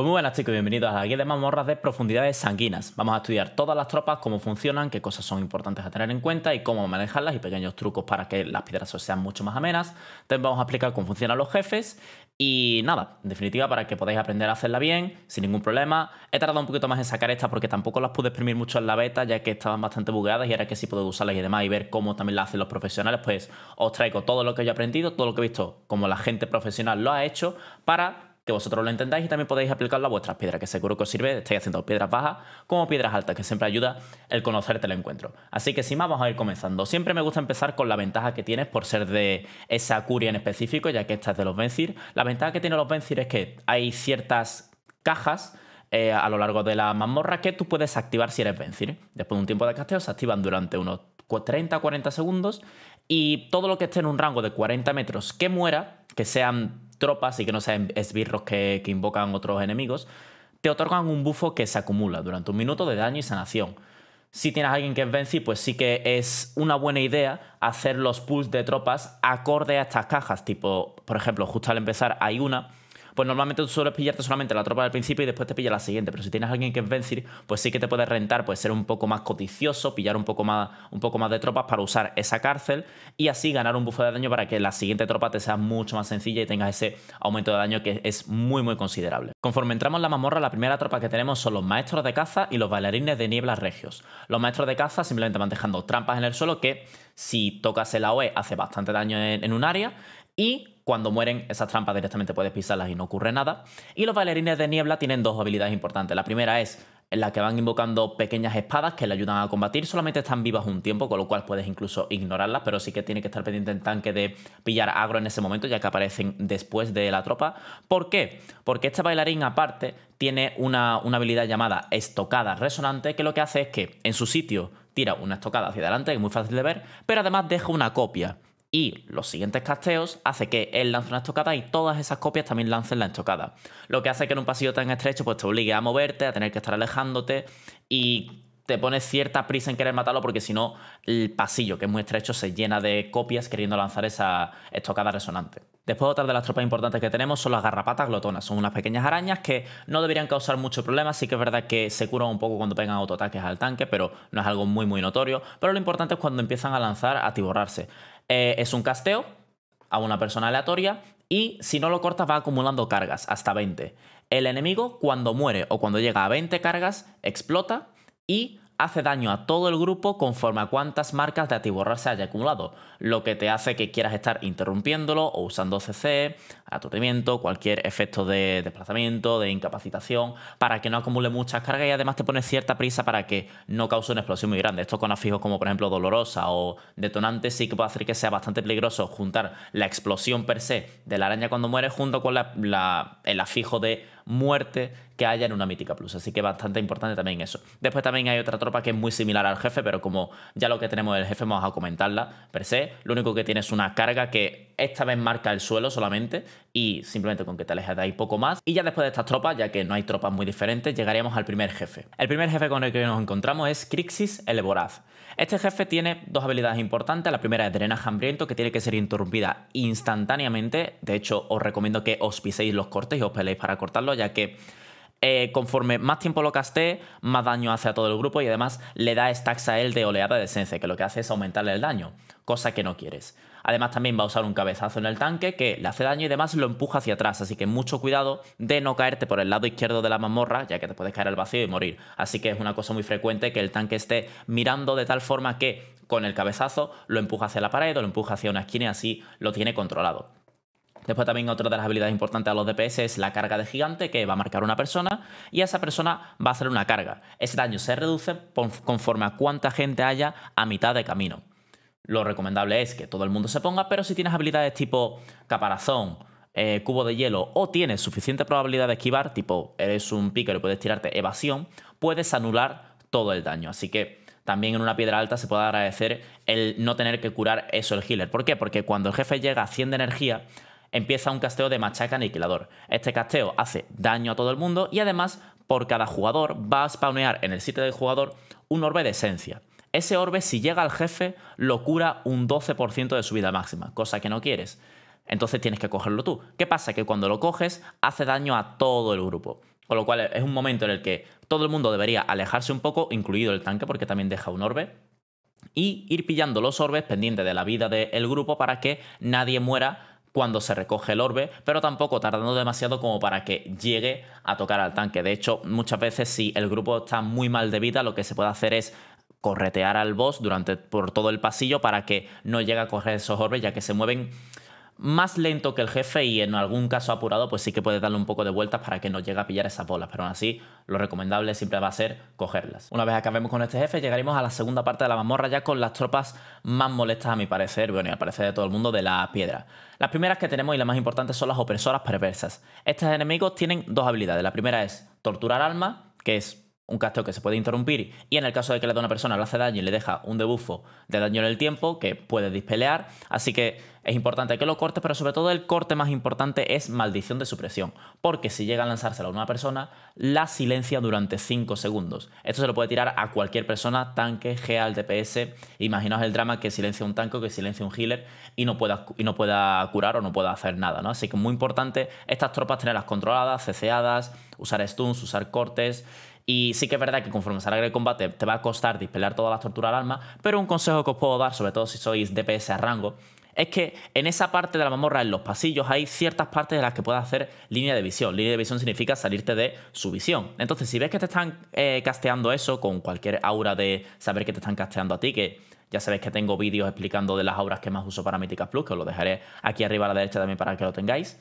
Pues muy buenas chicos, bienvenidos a la guía de mazmorras de profundidades sanguinas. Vamos a estudiar todas las tropas, cómo funcionan, qué cosas son importantes a tener en cuenta y cómo manejarlas y pequeños trucos para que las piedras sean mucho más amenas. También vamos a explicar cómo funcionan los jefes y nada, en definitiva para que podáis aprender a hacerla bien, sin ningún problema. He tardado un poquito más en sacar esta porque tampoco las pude exprimir mucho en la beta ya que estaban bastante bugueadas y ahora que sí puedo usarlas y demás y ver cómo también la hacen los profesionales, pues os traigo todo lo que he aprendido, todo lo que he visto, como la gente profesional lo ha hecho para que vosotros lo entendáis y también podéis aplicarlo a vuestras piedras, que seguro que os sirve, estáis haciendo piedras bajas como piedras altas, que siempre ayuda el conocerte el encuentro. Así que sin más, vamos a ir comenzando. Siempre me gusta empezar con la ventaja que tienes por ser de esa curia en específico, ya que esta es de los vencir La ventaja que tienen los vencir es que hay ciertas cajas eh, a lo largo de la mazmorra que tú puedes activar si eres vencir Después de un tiempo de casteo se activan durante unos 30-40 segundos y todo lo que esté en un rango de 40 metros que muera, que sean tropas y que no sean esbirros que, invocan otros enemigos, te otorgan un bufo que se acumula durante un minuto de daño y sanación. Si tienes a alguien que es Venci, pues sí que es una buena idea hacer los pulls de tropas acorde a estas cajas. Tipo, por ejemplo, justo al empezar hay una pues normalmente tú sueles pillarte solamente la tropa del principio y después te pilla la siguiente. Pero si tienes a alguien que es Vencir, pues sí que te puede rentar, pues ser un poco más codicioso, pillar un poco más, un poco más de tropas para usar esa cárcel y así ganar un buffo de daño para que la siguiente tropa te sea mucho más sencilla y tengas ese aumento de daño que es muy, muy considerable. Conforme entramos en la mazmorra, la primera tropa que tenemos son los maestros de caza y los bailarines de nieblas regios. Los maestros de caza simplemente van dejando trampas en el suelo que si tocas el AOE hace bastante daño en un área y cuando mueren, esas trampas directamente puedes pisarlas y no ocurre nada. Y los bailarines de niebla tienen dos habilidades importantes. La primera es la que van invocando pequeñas espadas que le ayudan a combatir. Solamente están vivas un tiempo, con lo cual puedes incluso ignorarlas, pero sí que tiene que estar pendiente el tanque de pillar agro en ese momento, ya que aparecen después de la tropa. ¿Por qué? Porque este bailarín aparte tiene una, una habilidad llamada estocada resonante, que lo que hace es que en su sitio tira una estocada hacia adelante, que es muy fácil de ver, pero además deja una copia y los siguientes casteos hace que él lance una estocada y todas esas copias también lancen la estocada. Lo que hace que en un pasillo tan estrecho pues te obligue a moverte, a tener que estar alejándote y te pones cierta prisa en querer matarlo porque si no el pasillo, que es muy estrecho, se llena de copias queriendo lanzar esa estocada resonante. Después otra de las tropas importantes que tenemos son las garrapatas glotonas. Son unas pequeñas arañas que no deberían causar mucho problema, sí que es verdad que se curan un poco cuando pegan autoataques al tanque, pero no es algo muy muy notorio. Pero lo importante es cuando empiezan a lanzar, a tiborrarse. Eh, es un casteo a una persona aleatoria y si no lo cortas va acumulando cargas, hasta 20. El enemigo cuando muere o cuando llega a 20 cargas explota y hace daño a todo el grupo conforme a cuántas marcas de atiborrar se haya acumulado, lo que te hace que quieras estar interrumpiéndolo o usando CC aturdimiento, cualquier efecto de desplazamiento, de incapacitación, para que no acumule muchas cargas y además te pone cierta prisa para que no cause una explosión muy grande. Esto con afijos como por ejemplo dolorosa o detonante sí que puede hacer que sea bastante peligroso juntar la explosión per se de la araña cuando muere junto con el afijo de muerte que haya en una mítica plus. Así que bastante importante también eso. Después también hay otra tropa que es muy similar al jefe, pero como ya lo que tenemos del jefe, vamos a comentarla per se. Lo único que tiene es una carga que esta vez marca el suelo solamente y simplemente con que te alejes de ahí poco más. Y ya después de estas tropas, ya que no hay tropas muy diferentes, llegaríamos al primer jefe. El primer jefe con el que nos encontramos es Crixis el Voraz. Este jefe tiene dos habilidades importantes. La primera es Drenaje Hambriento, que tiene que ser interrumpida instantáneamente. De hecho, os recomiendo que os piséis los cortes y os peleéis para cortarlo, ya que eh, conforme más tiempo lo caste, más daño hace a todo el grupo y además le da stacks a él de oleada de esencia, que lo que hace es aumentarle el daño, cosa que no quieres. Además también va a usar un cabezazo en el tanque que le hace daño y además lo empuja hacia atrás, así que mucho cuidado de no caerte por el lado izquierdo de la mazmorra, ya que te puedes caer al vacío y morir. Así que es una cosa muy frecuente que el tanque esté mirando de tal forma que con el cabezazo lo empuja hacia la pared o lo empuja hacia una esquina y así lo tiene controlado. Después también otra de las habilidades importantes a los DPS es la carga de gigante que va a marcar una persona y esa persona va a hacer una carga. Ese daño se reduce conforme a cuánta gente haya a mitad de camino lo recomendable es que todo el mundo se ponga, pero si tienes habilidades tipo caparazón, eh, cubo de hielo o tienes suficiente probabilidad de esquivar, tipo eres un pícaro y puedes tirarte evasión, puedes anular todo el daño. Así que también en una piedra alta se puede agradecer el no tener que curar eso el healer. ¿Por qué? Porque cuando el jefe llega a 100 de energía, empieza un casteo de machaca aniquilador. Este casteo hace daño a todo el mundo y además por cada jugador va a spawnear en el sitio del jugador un orbe de esencia. Ese orbe, si llega al jefe, lo cura un 12% de su vida máxima, cosa que no quieres. Entonces tienes que cogerlo tú. ¿Qué pasa? Que cuando lo coges, hace daño a todo el grupo. Con lo cual es un momento en el que todo el mundo debería alejarse un poco, incluido el tanque, porque también deja un orbe, y ir pillando los orbes pendientes de la vida del grupo para que nadie muera cuando se recoge el orbe, pero tampoco tardando demasiado como para que llegue a tocar al tanque. De hecho, muchas veces si el grupo está muy mal de vida, lo que se puede hacer es corretear al boss durante, por todo el pasillo para que no llegue a coger esos orbes, ya que se mueven más lento que el jefe y en algún caso apurado, pues sí que puede darle un poco de vueltas para que no llegue a pillar esas bolas, pero aún así lo recomendable siempre va a ser cogerlas. Una vez acabemos con este jefe, llegaremos a la segunda parte de la mazmorra ya con las tropas más molestas a mi parecer, bueno y al parecer de todo el mundo, de la piedra. Las primeras que tenemos y las más importantes son las opresoras perversas. Estos enemigos tienen dos habilidades, la primera es torturar alma, que es un casteo que se puede interrumpir y en el caso de que le da una persona le hace daño y le deja un debuffo de daño en el tiempo que puede dispelear, así que es importante que lo cortes, pero sobre todo el corte más importante es maldición de supresión, porque si llega a lanzársela a una persona, la silencia durante 5 segundos. Esto se lo puede tirar a cualquier persona, tanque, al DPS, imaginaos el drama que silencia un tanque, que silencia un healer y no pueda, y no curar o no pueda hacer nada, Así que muy importante estas tropas tenerlas controladas, cceadas, usar stuns, usar cortes y sí que es verdad que conforme salga el combate te va a costar dispelar todas las torturas al alma, pero un consejo que os puedo dar, sobre todo si sois DPS a rango, es que en esa parte de la mamorra, en los pasillos, hay ciertas partes en las que puedes hacer línea de visión. Línea de visión significa salirte de su visión. Entonces, si ves que te están eh, casteando eso con cualquier aura de saber que te están casteando a ti, que ya sabéis que tengo vídeos explicando de las auras que más uso para Míticas Plus, que os lo dejaré aquí arriba a la derecha también para que lo tengáis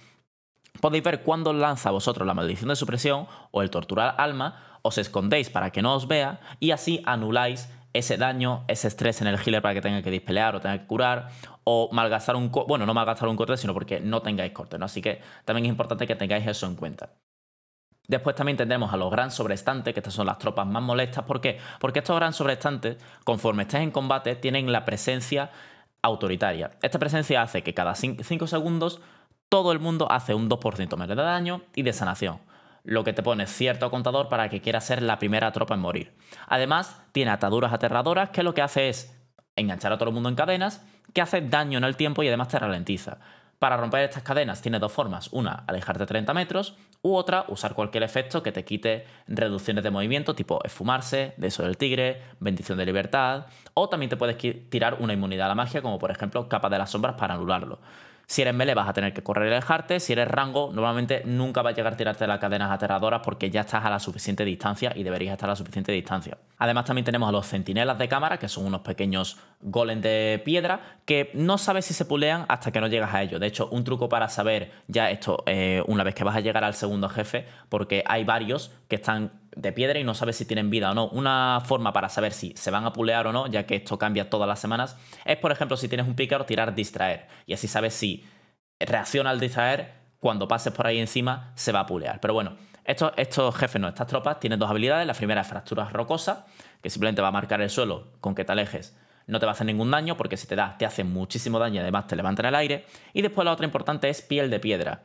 podéis ver cuándo lanza vosotros la maldición de supresión o el torturar alma, os escondéis para que no os vea y así anuláis ese daño, ese estrés en el healer para que tenga que dispelear o tenga que curar, o malgastar un corte, bueno, no malgastar un corte, sino porque no tengáis corte, ¿no? Así que también es importante que tengáis eso en cuenta. Después también tendremos a los gran sobrestantes, que estas son las tropas más molestas. ¿Por qué? Porque estos gran sobrestantes, conforme estés en combate, tienen la presencia autoritaria. Esta presencia hace que cada 5 segundos todo el mundo hace un 2% menos de daño y de sanación, lo que te pone cierto contador para que quiera ser la primera tropa en morir. Además, tiene ataduras aterradoras que lo que hace es enganchar a todo el mundo en cadenas, que hace daño en el tiempo y además te ralentiza. Para romper estas cadenas tiene dos formas, una, alejarte 30 metros, u otra, usar cualquier efecto que te quite reducciones de movimiento, tipo esfumarse, beso del tigre, bendición de libertad, o también te puedes tirar una inmunidad a la magia, como por ejemplo capa de las sombras para anularlo. Si eres melee vas a tener que correr y alejarte, si eres rango normalmente nunca vas a llegar a tirarte las cadenas aterradoras porque ya estás a la suficiente distancia y deberías estar a la suficiente distancia. Además también tenemos a los centinelas de cámara, que son unos pequeños golems de piedra que no sabes si se pulean hasta que no llegas a ellos. De hecho, un truco para saber ya esto, eh, una vez que vas a llegar al segundo jefe, porque hay varios que están de piedra y no sabes si tienen vida o no. Una forma para saber si se van a pulear o no, ya que esto cambia todas las semanas, es por ejemplo si tienes un pícaro tirar distraer y así sabes si reacciona al distraer cuando pases por ahí encima se va a pulear. Pero bueno, estos, jefes, no, estas tropas tienen dos habilidades. La primera es fracturas rocosas, que simplemente va a marcar el suelo con que te alejes no te va a hacer ningún daño porque si te da te hace muchísimo daño y además te levanta en el aire. Y después la otra importante es piel de piedra.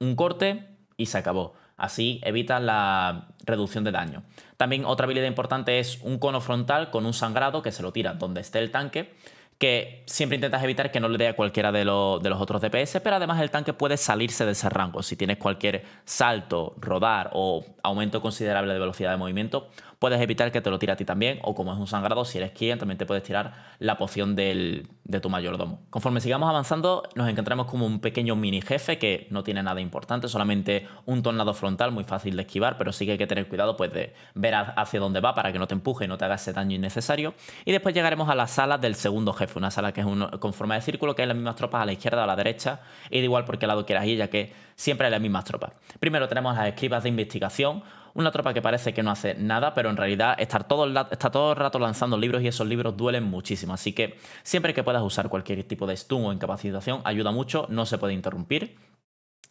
Un corte y se acabó. Así evitas la reducción de daño. También otra habilidad importante es un cono frontal con un sangrado que se lo tira donde esté el tanque, que siempre intentas evitar que no le dé a cualquiera de, de los otros DPS, pero además el tanque puede salirse de ese rango. Si tienes cualquier salto, rodar o aumento considerable de velocidad de movimiento, puedes evitar que te lo tire a ti también, o como es un sangrado, si eres quien, también te puedes tirar la poción de tu mayordomo. Conforme sigamos avanzando, nos encontramos como un pequeño mini jefe que no tiene nada importante, solamente un tornado frontal muy fácil de esquivar, pero sí que hay que tener cuidado pues, de ver hacia dónde va para que no te empuje y no te haga ese daño innecesario. Y después llegaremos a la sala del segundo jefe, una sala que es con forma de círculo, que hay las mismas tropas a la izquierda o a la derecha, y igual por qué lado quieras ir, ya que siempre hay las mismas tropas. Primero tenemos las escribas de investigación, una tropa que parece que no hace nada, pero en realidad todo está todo el rato lanzando libros y esos libros duelen muchísimo. Así que siempre que puedas usar cualquier tipo de stun o incapacitación, ayuda mucho, no se puede interrumpir.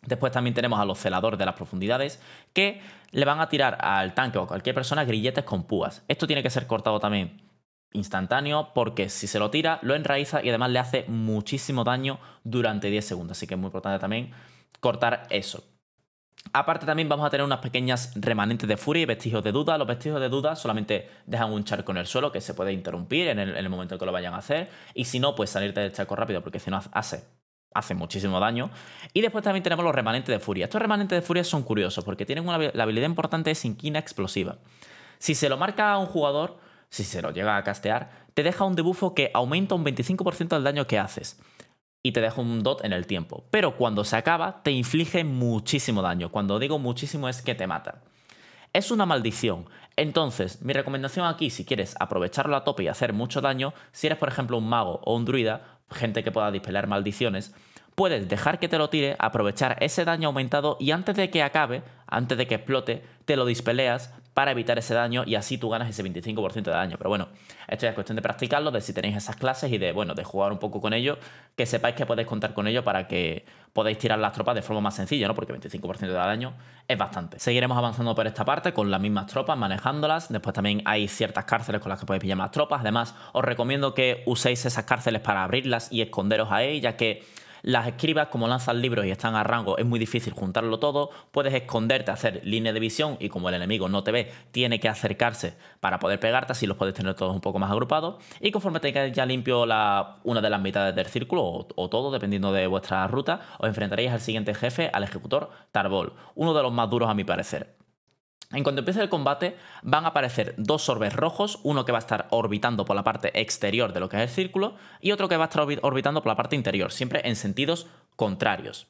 Después también tenemos a los celadores de las profundidades que le van a tirar al tanque o a cualquier persona grilletes con púas. Esto tiene que ser cortado también instantáneo porque si se lo tira lo enraiza y además le hace muchísimo daño durante 10 segundos. Así que es muy importante también cortar eso. Aparte también vamos a tener unas pequeñas remanentes de furia y vestigios de duda. Los vestigios de duda solamente dejan un charco en el suelo que se puede interrumpir en el, momento en que lo vayan a hacer. Y si no, pues salirte del charco rápido porque si no hace, muchísimo daño. Y después también tenemos los remanentes de furia. Estos remanentes de furia son curiosos porque tienen una, habilidad importante de inquina explosiva. Si se lo marca a un jugador, si se lo llega a castear, te deja un debufo que aumenta un 25% del daño que haces y te deja un dot en el tiempo. Pero cuando se acaba, te inflige muchísimo daño. Cuando digo muchísimo es que te mata. Es una maldición. Entonces, mi recomendación aquí, si quieres aprovecharlo a tope y hacer mucho daño, si eres por ejemplo un mago o un druida, gente que pueda dispelar maldiciones, puedes dejar que te lo tire, aprovechar ese daño aumentado y antes de que acabe, antes de que explote, te lo dispeleas para evitar ese daño y así tú ganas ese 25% de daño. Pero bueno, esto ya es cuestión de practicarlo, de si tenéis esas clases y de, bueno, de jugar un poco con ello, que sepáis que podéis contar con ello para que podáis tirar las tropas de forma más sencilla, ¿no? Porque 25% de daño es bastante. Seguiremos avanzando por esta parte con las mismas tropas, manejándolas. Después también hay ciertas cárceles con las que podéis pillar más tropas. Además, os recomiendo que uséis esas cárceles para abrirlas y esconderos a ellas, ya que las escribas, como lanzan libros y están a rango, es muy difícil juntarlo todo, puedes esconderte, hacer línea de visión y como el enemigo no te ve, tiene que acercarse para poder pegarte, así los puedes tener todos un poco más agrupados y conforme tengáis ya limpio una de las mitades del círculo o todo, dependiendo de vuestra ruta, os enfrentaréis al siguiente jefe, al ejecutor Tarbol, uno de los más duros a mi parecer. En cuanto empiece el combate, van a aparecer dos orbes rojos, uno que va a estar orbitando por la parte exterior de lo que es el círculo y otro que va a estar orbitando por la parte interior, siempre en sentidos contrarios.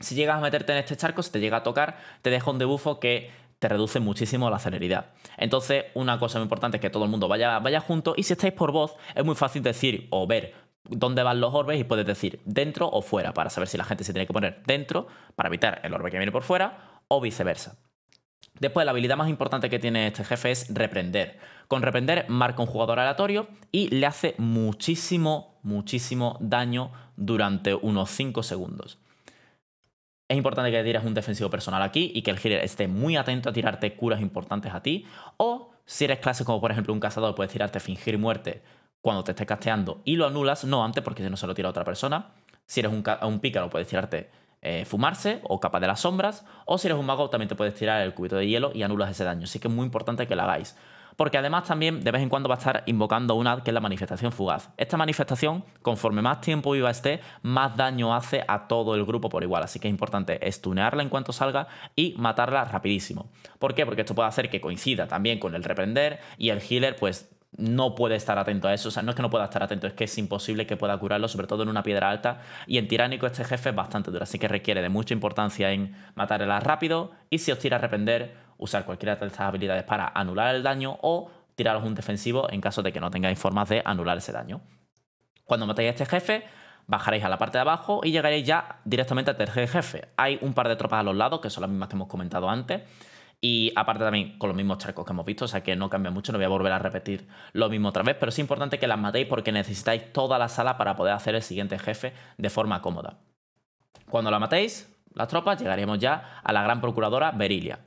Si llegas a meterte en este charco, si te llega a tocar, te deja un debufo que te reduce muchísimo la celeridad. Entonces, una cosa muy importante es que todo el mundo vaya, vaya junto y si estáis por voz, es muy fácil decir o ver dónde van los orbes y puedes decir dentro o fuera para saber si la gente se tiene que poner dentro para evitar el orbe que viene por fuera o viceversa. Después, la habilidad más importante que tiene este jefe es reprender. Con reprender marca un jugador aleatorio y le hace muchísimo, muchísimo daño durante unos 5 segundos. Es importante que tires un defensivo personal aquí y que el healer esté muy atento a tirarte curas importantes a ti. O si eres clase como por ejemplo un cazador, puedes tirarte fingir muerte cuando te estés casteando y lo anulas, no antes porque si no se lo tira a otra persona. Si eres un, un pícaro, puedes tirarte eh, fumarse o capa de las sombras, o si eres un mago también te puedes tirar el cubito de hielo y anulas ese daño, así que es muy importante que lo hagáis. Porque además también de vez en cuando va a estar invocando una que es la manifestación fugaz. Esta manifestación, conforme más tiempo viva esté, más daño hace a todo el grupo por igual. Así que es importante estunearla en cuanto salga y matarla rapidísimo. ¿Por qué? Porque esto puede hacer que coincida también con el reprender y el healer pues no puede estar atento a eso. O sea, no es que no pueda estar atento, es que es imposible que pueda curarlo, sobre todo en una piedra alta. Y en tiránico este jefe es bastante duro, así que requiere de mucha importancia en matar el rápido y si os tira a arrepender, usar cualquiera de estas habilidades para anular el daño o tiraros un defensivo en caso de que no tengáis formas de anular ese daño. Cuando matéis a este jefe, bajaréis a la parte de abajo y llegaréis ya directamente al tercer jefe. Hay un par de tropas a los lados, que son las mismas que hemos comentado antes y aparte también con los mismos charcos que hemos visto, o sea que no cambia mucho, no voy a volver a repetir lo mismo otra vez, pero es importante que las matéis porque necesitáis toda la sala para poder hacer el siguiente jefe de forma cómoda. Cuando la matéis, las tropas, llegaremos ya a la gran procuradora Berilia.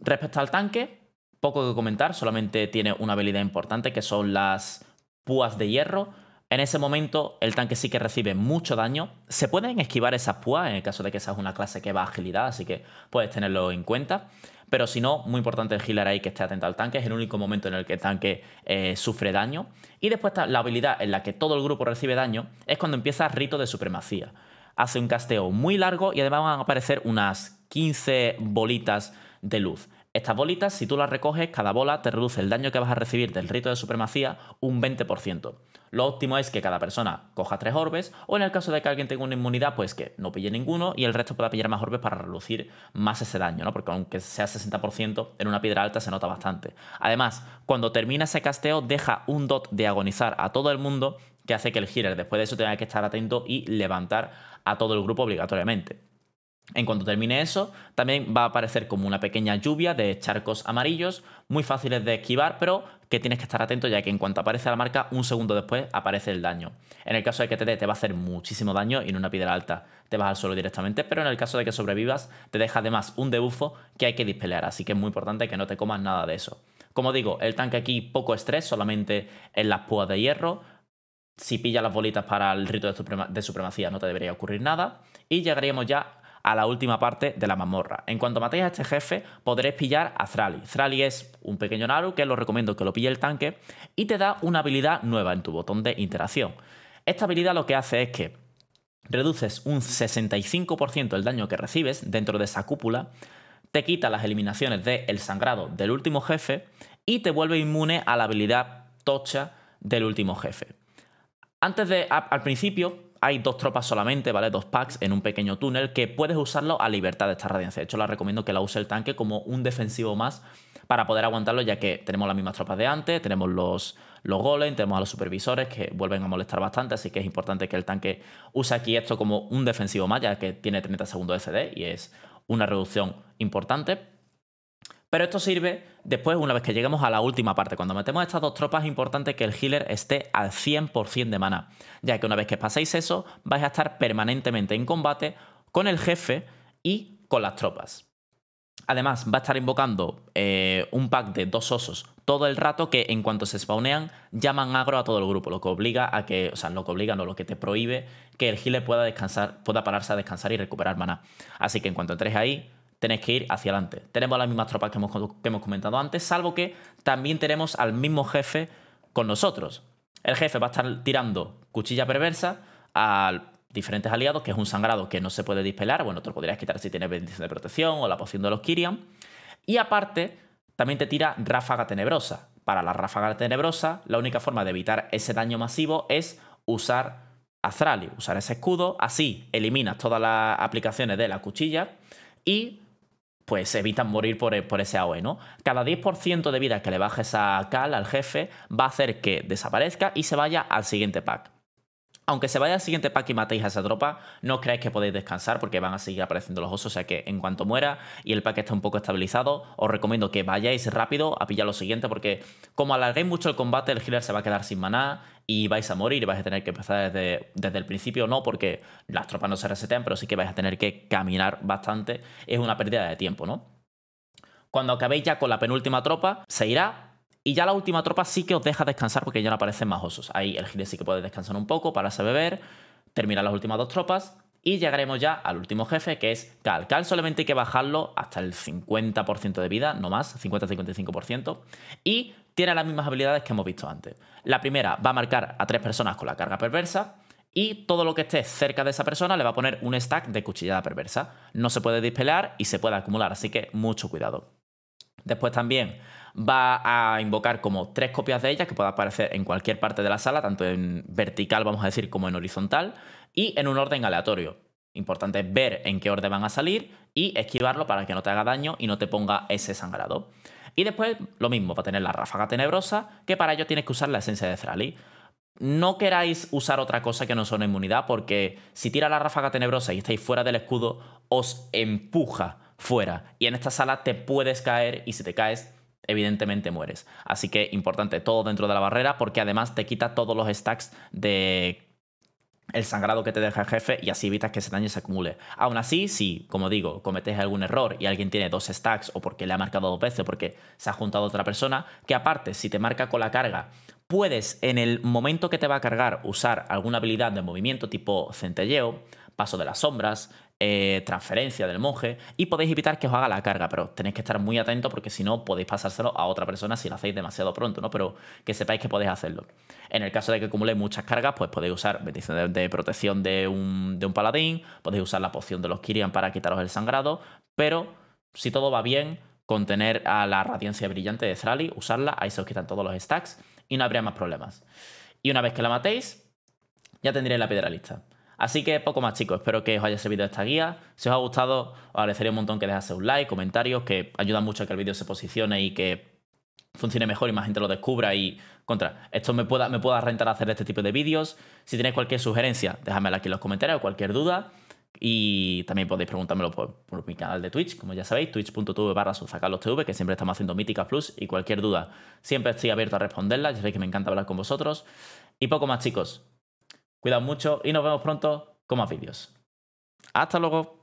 Respecto al tanque, poco que comentar, solamente tiene una habilidad importante que son las púas de hierro, en ese momento, el tanque sí que recibe mucho daño. Se pueden esquivar esas púas en el caso de que esa es una clase que va a agilidad, así que puedes tenerlo en cuenta. Pero si no, muy importante el healer ahí que esté atento al tanque. Es el único momento en el que el tanque eh, sufre daño. Y después la habilidad en la que todo el grupo recibe daño es cuando empieza Rito de Supremacía. Hace un casteo muy largo y además van a aparecer unas 15 bolitas de luz. Estas bolitas, si tú las recoges, cada bola te reduce el daño que vas a recibir del rito de supremacía un 20%. Lo óptimo es que cada persona coja tres orbes, o en el caso de que alguien tenga una inmunidad, pues que no pille ninguno y el resto pueda pillar más orbes para reducir más ese daño, ¿no? Porque aunque sea 60%, en una piedra alta se nota bastante. Además, cuando termina ese casteo, deja un dot de agonizar a todo el mundo, que hace que el healer después de eso tenga que estar atento y levantar a todo el grupo obligatoriamente. En cuanto termine eso, también va a aparecer como una pequeña lluvia de charcos amarillos, muy fáciles de esquivar, pero que tienes que estar atento ya que en cuanto aparece la marca, un segundo después aparece el daño. En el caso de que te dé, te va a hacer muchísimo daño y en una piedra alta te vas al suelo directamente, pero en el caso de que sobrevivas, te deja además un debufo que hay que dispelear, así que es muy importante que no te comas nada de eso. Como digo, el tanque aquí poco estrés, solamente en las púas de hierro, si pilla las bolitas para el rito de, de, supremacía no te debería ocurrir nada. Y llegaríamos ya a la última parte de la mamorra. En cuanto matéis a este jefe, podréis pillar a Thrali. Thrali es un pequeño Naru que lo recomiendo que lo pille el tanque y te da una habilidad nueva en tu botón de interacción. Esta habilidad lo que hace es que reduces un 65% el daño que recibes dentro de esa cúpula, te quita las eliminaciones del El sangrado del último jefe y te vuelve inmune a la habilidad tocha del último jefe. Antes de, al principio, hay dos tropas solamente, ¿vale? Dos packs en un pequeño túnel que puedes usarlo a libertad de esta radiancia. De hecho, la recomiendo que la use el tanque como un defensivo más para poder aguantarlo, ya que tenemos las mismas tropas de antes, tenemos los, los golems, tenemos a los supervisores que vuelven a molestar bastante, así que es importante que el tanque use aquí esto como un defensivo más, ya que tiene 30 segundos de CD y es una reducción importante. Pero esto sirve después, una vez que llegamos a la última parte. Cuando metemos estas dos tropas es importante que el healer esté al 100% de maná. ya que una vez que paséis eso, vais a estar permanentemente en combate con el jefe y con las tropas. Además, va a estar invocando eh, un pack de dos osos todo el rato que en cuanto se spawnean llaman agro a todo el grupo, lo que obliga a que, o sea, lo que obliga, no, lo que te prohíbe que el healer pueda descansar, pueda pararse a descansar y recuperar maná. Así que en cuanto entres ahí, tenéis que ir hacia adelante. Tenemos las mismas tropas que hemos, comentado antes, salvo que también tenemos al mismo jefe con nosotros. El jefe va a estar tirando cuchilla perversa a diferentes aliados, que es un sangrado que no se puede dispelar, bueno, te lo podrías quitar si tienes bendición de protección o la poción de los Kirian. Y aparte, también te tira ráfaga tenebrosa. Para la ráfaga tenebrosa, la única forma de evitar ese daño masivo es usar Azrali, usar ese escudo, así eliminas todas las aplicaciones de la cuchilla y pues evitan morir por, e, ese AOE, ¿no? Cada 10% de vida que le bajes a Cal, al jefe, va a hacer que desaparezca y se vaya al siguiente pack. Aunque se vaya al siguiente pack y matéis a esa tropa, no creáis que podéis descansar porque van a seguir apareciendo los osos, o sea que en cuanto muera y el pack está un poco estabilizado, os recomiendo que vayáis rápido a pillar lo siguiente porque como alarguéis mucho el combate, el healer se va a quedar sin maná y vais a morir y vais a tener que empezar desde, desde el principio, no porque las tropas no se resetean, pero sí que vais a tener que caminar bastante, es una pérdida de tiempo, ¿no? Cuando acabéis ya con la penúltima tropa, se irá, y ya la última tropa sí que os deja descansar porque ya no aparecen más osos. Ahí el gire sí que puede descansar un poco, para a beber, terminar las últimas dos tropas y llegaremos ya al último jefe que es Cal. Cal solamente hay que bajarlo hasta el 50% de vida, no más, 50-55%. Y tiene las mismas habilidades que hemos visto antes. La primera va a marcar a tres personas con la carga perversa. Y todo lo que esté cerca de esa persona le va a poner un stack de cuchillada perversa. No se puede dispelear y se puede acumular, así que mucho cuidado. Después también va a invocar como tres copias de ellas que puedan aparecer en cualquier parte de la sala, tanto en vertical, vamos a decir, como en horizontal, y en un orden aleatorio. Importante es ver en qué orden van a salir y esquivarlo para que no te haga daño y no te ponga ese sangrado. Y después lo mismo, va a tener la ráfaga tenebrosa, que para ello tienes que usar la esencia de Thrali. No queráis usar otra cosa que no sea inmunidad, porque si tira la ráfaga tenebrosa y estáis fuera del escudo, os empuja fuera. Y en esta sala te puedes caer y si te caes evidentemente mueres. Así que importante, todo dentro de la barrera, porque además te quita todos los stacks de el sangrado que te deja el jefe y así evitas que ese daño se acumule. Aún así, si, como digo, cometes algún error y alguien tiene dos stacks o porque le ha marcado dos veces o porque se ha juntado otra persona, que aparte, si te marca con la carga, puedes en el momento que te va a cargar usar alguna habilidad de movimiento tipo centelleo, paso de las sombras, eh, transferencia del monje y podéis evitar que os haga la carga, pero tenéis que estar muy atentos porque si no podéis pasárselo a otra persona si lo hacéis demasiado pronto, ¿no? Pero que sepáis que podéis hacerlo. En el caso de que acumuléis muchas cargas, pues podéis usar bendición de, protección de un, paladín, podéis usar la poción de los Kirian para quitaros el sangrado, pero si todo va bien, contener a la radiancia brillante de Thrali, usarla, ahí se os quitan todos los stacks y no habría más problemas. Y una vez que la matéis, ya tendréis la piedra lista. Así que poco más chicos, espero que os haya servido esta guía. Si os ha gustado, os agradecería un montón que dejase un like, comentarios, que ayudan mucho a que el vídeo se posicione y que funcione mejor y más gente lo descubra y contra, esto me pueda, rentar hacer este tipo de vídeos. Si tenéis cualquier sugerencia, dejadmela aquí en los comentarios, cualquier duda. Y también podéis preguntármelo por, mi canal de Twitch, como ya sabéis, twitch.tv barra tv que siempre estamos haciendo míticas plus y cualquier duda siempre estoy abierto a responderla, ya sabéis que me encanta hablar con vosotros. Y poco más chicos, Cuidado mucho y nos vemos pronto con más vídeos. Hasta luego.